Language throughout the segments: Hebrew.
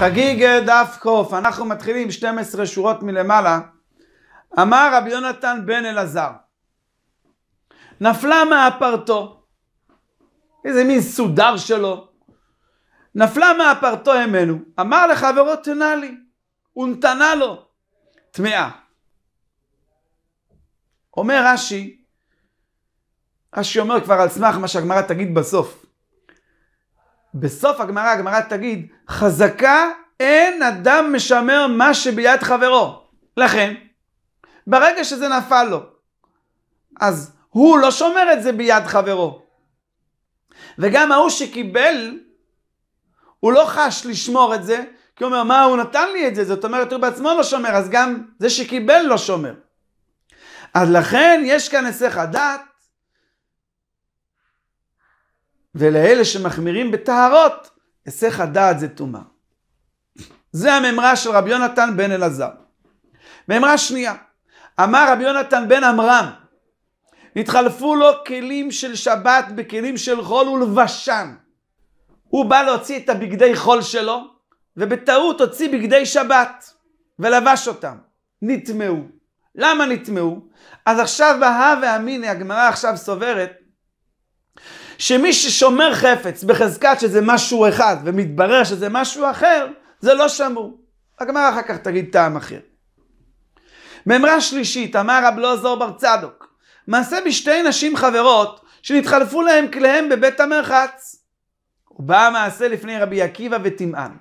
חגיג דף קוף, אנחנו מתחילים 12 שורות מלמעלה. אמר רבי יונתן בן אלעזר, נפלה מאפרתו, איזה מין סודר שלו, נפלה מאפרתו אמנו, אמר לחברו תנה לי, ונתנה לו, טמאה. אומר רש"י, רש"י אומר כבר על סמך מה שהגמרא תגיד בסוף. בסוף הגמרא, הגמרא תגיד, חזקה אין אדם משמר מה שביד חברו. לכן, ברגע שזה נפל לו, אז הוא לא שומר את זה ביד חברו. וגם ההוא שקיבל, הוא לא חש לשמור את זה, כי הוא אומר, מה, הוא נתן לי את זה, זאת אומרת, הוא בעצמו לא שומר, אז גם זה שקיבל לא שומר. אז לכן יש כאן היסח הדעת ולאלה שמחמירים בטהרות, היסח הדעת זה טומאה. זה הממרה של רבי יונתן בן אלעזר. ממרה שנייה, אמר רבי יונתן בן עמרם, נתחלפו לו כלים של שבת בכלים של חול ולבשן. הוא בא להוציא את הבגדי חול שלו, ובטעות הוציא בגדי שבת, ולבש אותם. נטמעו. למה נטמעו? אז עכשיו בהא ואמינא, הגמרא עכשיו סוברת, שמי ששומר חפץ בחזקת שזה משהו אחד ומתברר שזה משהו אחר, זה לא שמור. הגמרא אחר כך תגיד טעם אחר. מימרה שלישית, אמר רב לא לוזור בר צדוק, מעשה בשתי נשים חברות שנתחלפו להם כליהם בבית המרחץ. הוא בא המעשה לפני רבי עקיבא וטמען.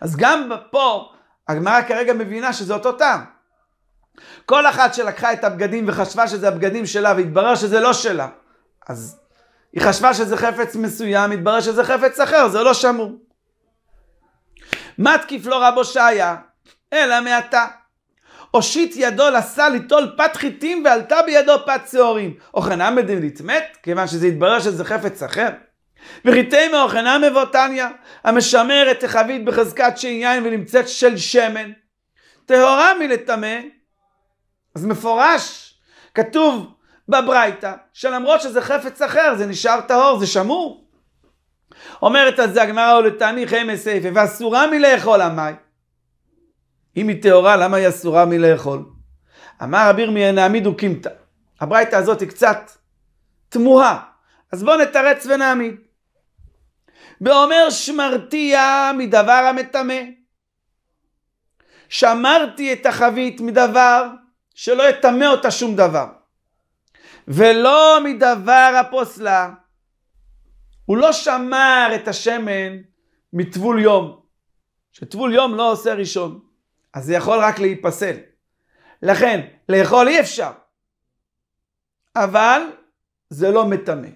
אז גם פה הגמרא כרגע מבינה שזה אותו טעם. כל אחת שלקחה את הבגדים וחשבה שזה הבגדים שלה והתברר שזה לא שלה, אז היא חשבה שזה חפץ מסוים, התברר שזה חפץ אחר, זה לא שמור. מתקיף לא רבו שעיה, אלא מעתה. הושיט ידו לסל ליטול פת חיטים ועלתה בידו פת שעורים. אוכנם בדין נתמת, כיוון שזה התברר שזה חפץ אחר. וחיטי מאוכנם מבוטניה, המשמרת תחבית בחזקת שין יין ונמצאת של שמן. טהורה מלטמא, אז מפורש, כתוב בברייתא, שלמרות שזה חפץ אחר, זה נשאר טהור, זה שמור. אומרת על זה הגמרא ולתעניך אמי סייפה, ואסורה מלאכול עמי. אם היא טהורה, למה היא אסורה מלאכול? אמר אביר מנעמידו וקימתא. הברייתא הזאת היא קצת תמוהה, אז בואו נתרץ ונעמיד. ואומר שמרתיה מדבר המטמא. שמרתי את החבית מדבר שלא יטמא אותה שום דבר. ולא מדבר הפוסלה. הוא לא שמר את השמן מטבול יום, שטבול יום לא עושה ראשון, אז זה יכול רק להיפסל. לכן, לאכול אי אפשר, אבל זה לא מטמא.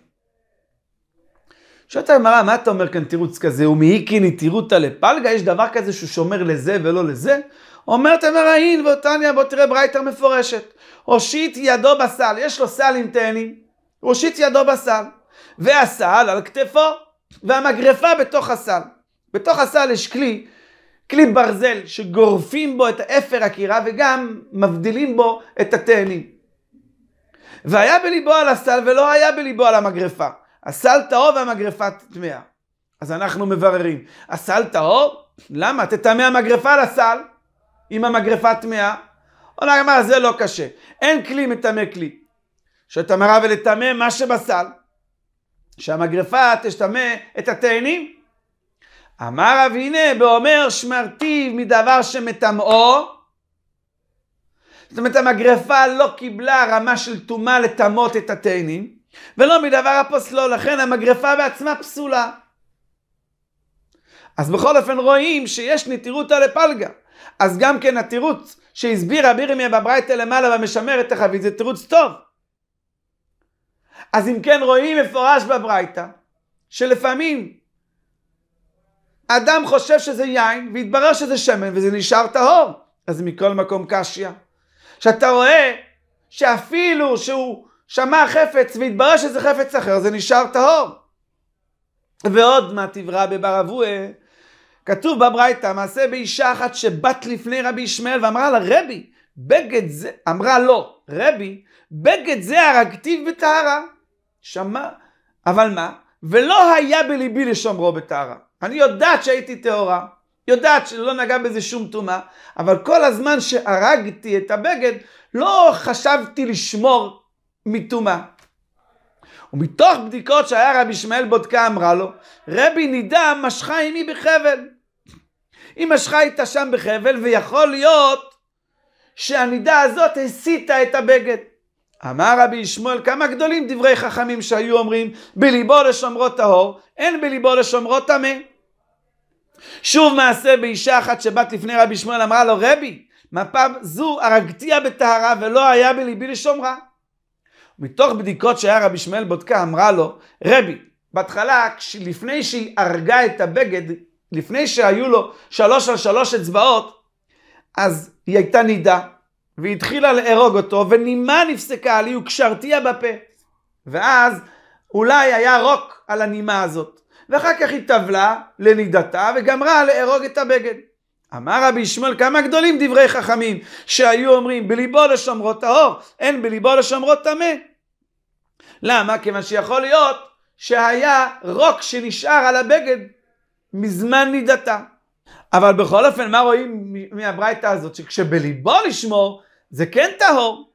שואלת הגמרא, מה אתה אומר כאן תירוץ כזה? ומהיקין היא תירותא לפלגה? יש דבר כזה שהוא שומר לזה ולא לזה? אומרת אמראין ואותניה, בוא תראה ברייתא מפורשת. הושיט ידו בסל, יש לו סל עם תאנים, הושיט ידו בסל, והסל על כתפו, והמגרפה בתוך הסל. בתוך הסל יש כלי, כלי ברזל, שגורפים בו את האפר הקירה וגם מבדילים בו את התאנים. והיה בליבו על הסל ולא היה בליבו על המגרפה. הסל טהור והמגרפה טמאה. אז אנחנו מבררים, הסל טהור? למה? תטמא המגרפה לסל. עם המגרפה טמאה? עונה הגמרא, זה לא קשה. אין כלי מטמא כלי. שואלת המרה ולטמא מה שבסל, שהמגרפה תשתמא את התאנים. אמר רב הנה באומר שמרתיב מדבר שמטמאו. זאת אומרת המגרפה לא קיבלה רמה של טומאה לטמאות את התאנים, ולא מדבר הפוסלו, לכן המגרפה בעצמה פסולה. אז בכל אופן רואים שיש נתירותא לפלגה. אז גם כן התירוץ שהסביר רבי ירמיה בברייתא למעלה במשמר את החבית זה תירוץ טוב. אז אם כן רואים מפורש בברייתא שלפעמים אדם חושב שזה יין והתברר שזה שמן וזה נשאר טהור. אז מכל מקום קשיא. שאתה רואה שאפילו שהוא שמע חפץ והתברר שזה חפץ אחר זה נשאר טהור. ועוד מה תברא בבר אבוה כתוב בברייתא, מעשה באישה אחת שבת לפני רבי ישמעאל ואמרה לה, רבי, בגד זה, אמרה לו, רבי, בגד זה הרגתיו בטהרה. שמע, אבל מה? ולא היה בליבי לשומרו בטהרה. אני יודעת שהייתי טהורה, יודעת שלא נגע בזה שום טומאה, אבל כל הזמן שהרגתי את הבגד, לא חשבתי לשמור מטומאה. ומתוך בדיקות שהיה רבי ישמעאל בודקה אמרה לו, רבי נידה משכה אימי בחבל. היא משכה איתה שם בחבל, ויכול להיות שהנידה הזאת הסיטה את הבגד. אמר רבי ישמעאל, כמה גדולים דברי חכמים שהיו אומרים, בליבו לשומרו טהור, אין בליבו לשומרו טמא. שוב מעשה באישה אחת שבאת לפני רבי ישמעאל אמרה לו, רבי, מפה זו הרגתיה בטהרה ולא היה בליבי לשומרה. מתוך בדיקות שהיה רבי שמואל בודקה, אמרה לו, רבי, בהתחלה, לפני שהיא הרגה את הבגד, לפני שהיו לו שלוש על שלוש אצבעות, אז היא הייתה נידה, והיא התחילה להרוג אותו, ונימה נפסקה לי וקשרתיה בפה. ואז אולי היה רוק על הנימה הזאת. ואחר כך היא טבלה לנידתה וגמרה להרוג את הבגד. אמר רבי ישמעאל, כמה גדולים דברי חכמים שהיו אומרים, בליבו לשמרו טהור, אין בליבו לשמרו טמא. למה? כיוון שיכול להיות שהיה רוק שנשאר על הבגד מזמן נידתה. אבל בכל אופן, מה רואים מהברייתא הזאת? שכשבליבו לשמור, זה כן טהור.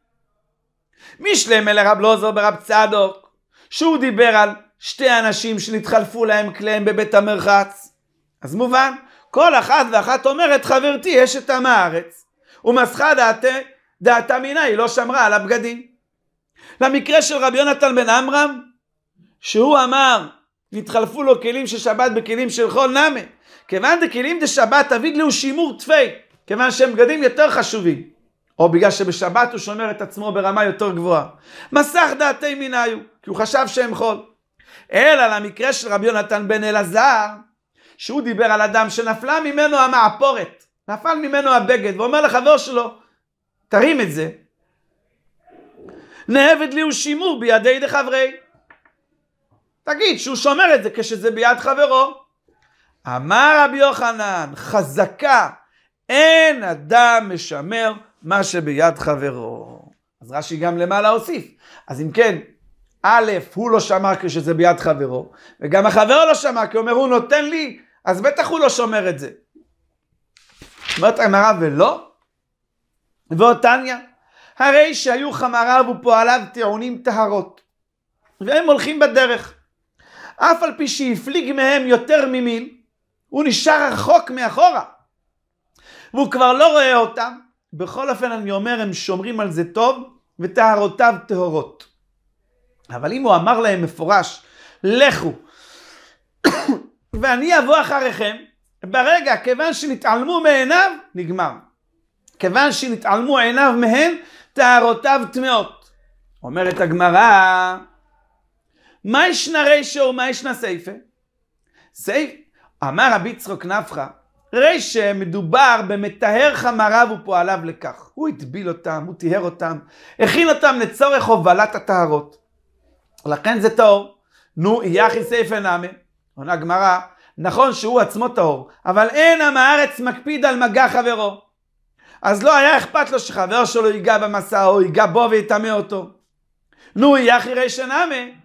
משלמה לרב לוזר ברב צדוק, שהוא דיבר על שתי אנשים שנתחלפו להם כליהם בבית המרחץ. אז מובן, כל אחת ואחת אומרת חברתי אשת עם הארץ. ומסכה דעתה, דעתה מינה, היא לא שמרה על הבגדים. למקרה של רבי יונתן בן עמרם, שהוא אמר, נתחלפו לו כלים של שבת בכלים של חול נמה. כיוון דכלים דשבת אביד לו שימור תפי, כיוון שהם בגדים יותר חשובים. או בגלל שבשבת הוא שומר את עצמו ברמה יותר גבוהה. מסך דעתי מינה הוא כי הוא חשב שהם חול. אלא למקרה של רבי יונתן בן אלעזר, שהוא דיבר על אדם שנפלה ממנו המעפורת, נפל ממנו הבגד, ואומר לחבר שלו, תרים את זה. נעבד לי הוא שימור בידי דחברי. תגיד שהוא שומר את זה כשזה ביד חברו. אמר רבי יוחנן, חזקה, אין אדם משמר מה שביד חברו. אז רש"י גם למעלה הוסיף. אז אם כן, א', הוא לא שמע כשזה ביד חברו, וגם החבר לא שמע, כי הוא אומר, הוא נותן לי אז בטח הוא לא שומר את זה. אומרת הגמרא ולא? ועוד תניא, הרי שהיו חמריו ופועליו טעונים טהרות, והם הולכים בדרך. אף על פי שהפליג מהם יותר ממין, הוא נשאר רחוק מאחורה. והוא כבר לא רואה אותם. בכל אופן, אני אומר, הם שומרים על זה טוב, וטהרותיו טהורות. אבל אם הוא אמר להם מפורש, לכו ואני אבוא אחריכם, ברגע, כיוון שנתעלמו מעיניו, נגמר. כיוון שנתעלמו עיניו מהן, טהרותיו טמאות. אומרת הגמרא, מה ישנה רישא ומה ישנה סייפה? סייפ... אמר רבי צחוק נפחא, רישא מדובר במטהר חמריו ופועליו לכך. הוא הטביל אותם, הוא טיהר אותם, הכין אותם לצורך הובלת הטהרות. לכן זה טהור. נו, יחי סייפה נאמן. עונה הגמרא, נכון שהוא עצמו טהור, אבל אין עם הארץ מקפיד על מגע חברו. אז לא היה אכפת לו שחבר שלו ייגע במסע או ייגע בו ויטמא אותו. נו, יחי רישא נמי.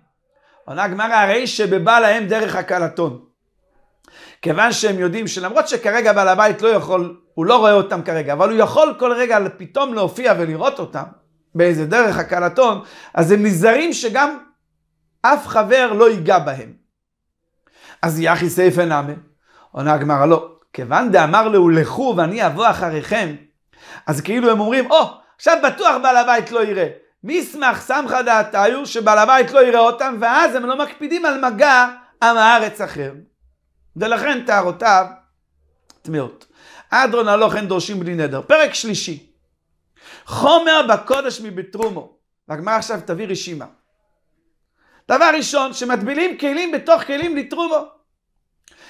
עונה הגמרא, הרי שבבא להם דרך הקלטון. כיוון שהם יודעים שלמרות שכרגע בעל הבית לא יכול, הוא לא רואה אותם כרגע, אבל הוא יכול כל רגע פתאום להופיע ולראות אותם באיזה דרך הקלטון, אז הם נזהרים שגם אף חבר לא ייגע בהם. אז יחי סייפה נאמה. עונה הגמרא, לא. כיוון דאמר לו, לכו ואני אבוא אחריכם, אז כאילו הם אומרים, או, oh, עכשיו בטוח בעל הבית לא יראה. מי ישמח סמכה דעתיו שבעל הבית לא יראה אותם, ואז הם לא מקפידים על מגע עם הארץ אחר. ולכן טהרותיו טמאות. אדרון הלוך אין דורשים בלי נדר. פרק שלישי. חומר בקודש מבית תרומו. והגמרא עכשיו תביא רשימה. דבר ראשון, שמטבילים כלים בתוך כלים לתרומו.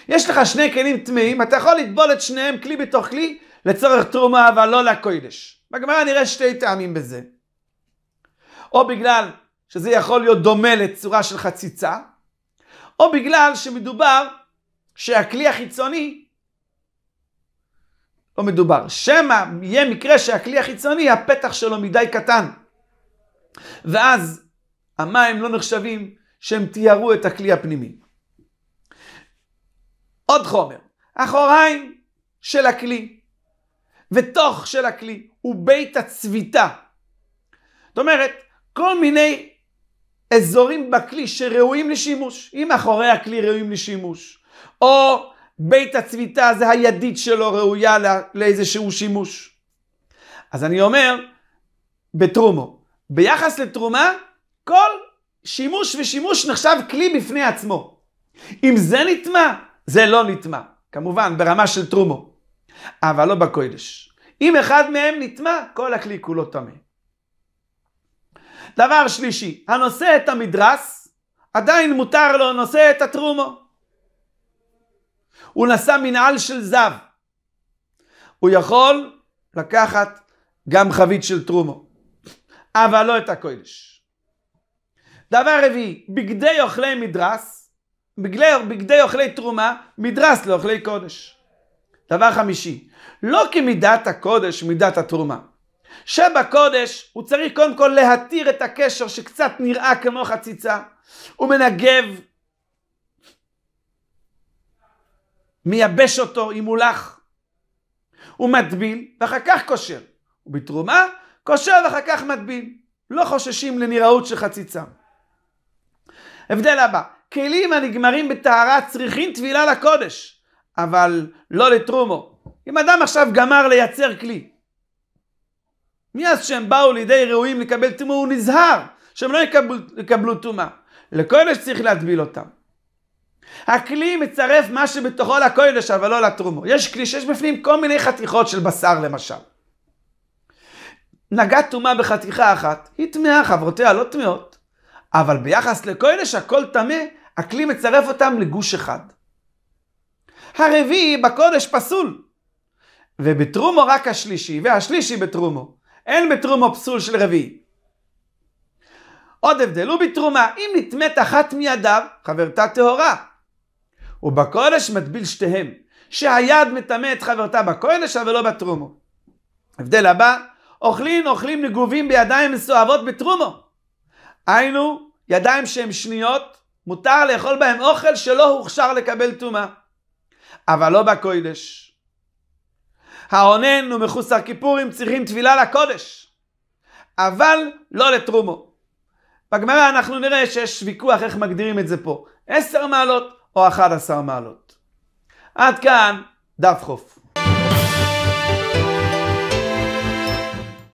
יש לך שני כלים טמאים, אתה יכול לטבול את שניהם כלי בתוך כלי לצורך תרומה, אבל לא לקוידש. בגמרא נראה שתי טעמים בזה. או בגלל שזה יכול להיות דומה לצורה של חציצה, או בגלל שמדובר שהכלי החיצוני, לא מדובר, שמא יהיה מקרה שהכלי החיצוני, הפתח שלו מדי קטן. ואז המים לא נחשבים שהם תיארו את הכלי הפנימי. עוד חומר, אחוריים של הכלי ותוך של הכלי הוא בית הצביטה. זאת אומרת, כל מיני אזורים בכלי שראויים לשימוש, אם אחורי הכלי ראויים לשימוש, או בית הצביטה זה הידית שלו ראויה לא, לאיזשהו שימוש. אז אני אומר, בתרומו, ביחס לתרומה, כל שימוש ושימוש נחשב כלי בפני עצמו. אם זה נטמע, זה לא נטמע. כמובן, ברמה של טרומו. אבל לא בקודש. אם אחד מהם נטמע, כל הכלי כולו טמא. דבר שלישי, הנושא את המדרס, עדיין מותר לו נושא את הטרומו. הוא נשא מנעל של זב. הוא יכול לקחת גם חבית של טרומו, אבל לא את הקודש. דבר רביעי, בגדי אוכלי מדרס, בגלי, בגדי אוכלי תרומה, מדרס לאוכלי קודש. דבר חמישי, לא כמידת הקודש, מידת התרומה. שבקודש הוא צריך קודם כל להתיר את הקשר שקצת נראה כמו חציצה. הוא מנגב, מייבש אותו אם הוא לך. הוא מטביל ואחר כך קושר. ובתרומה, קושר ואחר כך מטביל. לא חוששים לנראות של חציצה. הבדל הבא, כלים הנגמרים בטהרה צריכים טבילה לקודש, אבל לא לתרומו. אם אדם עכשיו גמר לייצר כלי, מאז שהם באו לידי ראויים לקבל טומאה, הוא נזהר שהם לא יקבלו טומאה. לקודש צריך להטביל אותם. הכלי מצרף מה שבתוכו לקודש, אבל לא לתרומו. יש כלי שיש בפנים כל מיני חתיכות של בשר למשל. נגע טומאה בחתיכה אחת, היא טמאה, חברותיה לא טמאות. אבל ביחס לקודש הכל טמא, הכלי מצרף אותם לגוש אחד. הרביעי בקודש פסול, ובתרומו רק השלישי, והשלישי בתרומו. אין בתרומו פסול של רביעי. עוד הבדל הוא בתרומה, אם נטמאת אחת מידיו, חברתה טהורה. ובקודש מטביל שתיהם, שהיד מטמא את חברתה בקודש, אבל לא בתרומו. הבדל הבא, אוכלים אוכלים נגובים בידיים מסואבות בתרומו. היינו, ידיים שהן שניות, מותר לאכול בהן אוכל שלא הוכשר לקבל טומאה. אבל לא בקודש. האונן ומחוסר כיפורים צריכים טבילה לקודש, אבל לא לתרומו. בגמרא אנחנו נראה שיש ויכוח איך מגדירים את זה פה, עשר מעלות או אחת עשר מעלות. עד כאן דף חוף.